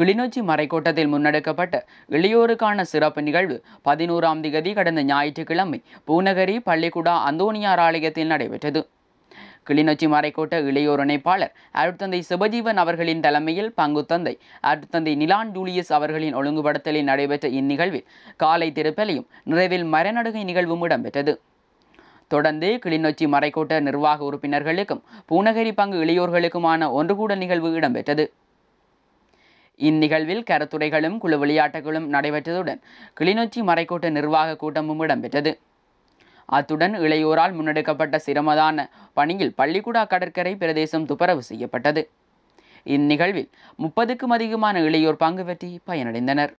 கிளிநொச்சி மறைக்கோட்டத்தில் முன்னெடுக்கப்பட்ட இளையோருக்கான சிறப்பு நிகழ்வு பதினோராம் திகதி கடந்த ஞாயிற்றுக்கிழமை பூநகரி பள்ளிக்குடா அந்தோனியார் ஆலயத்தில் நடைபெற்றது கிளிநொச்சி மறைக்கோட்ட இளையோர் இணைப்பாளர் அருட்தந்தை சிவஜீவன் அவர்களின் தலைமையில் பங்கு தந்தை அருட்தந்தை நிலான் ஜூலியஸ் அவர்களின் ஒழுங்குபடுத்தலில் நடைபெற்ற இந்நிகழ்வில் காலை திருப்பலையும் நிறைவில் மரநடுகை நிகழ்வும் இடம்பெற்றது தொடர்ந்து கிளிநொச்சி மறைக்கோட்ட நிர்வாக உறுப்பினர்களுக்கும் பூநகரி பங்கு இளையோர்களுக்குமான ஒன்று கூட நிகழ்வு இடம்பெற்றது இந்நிகழ்வில் கருத்துரைகளும் குழு விளையாட்டுகளும் நடைபெற்றதுடன் கிளிநொச்சி மறைக்கோட்டு நிர்வாக கூட்டமும் இடம்பெற்றது அத்துடன் இளையோரால் முன்னெடுக்கப்பட்ட சிரமதான பணியில் பள்ளிக்குடா கடற்கரை பிரதேசம் துப்பரவு செய்யப்பட்டது இந்நிகழ்வில் முப்பதுக்கும் அதிகமான இளையோர் பங்கு பற்றி பயனடைந்தனர்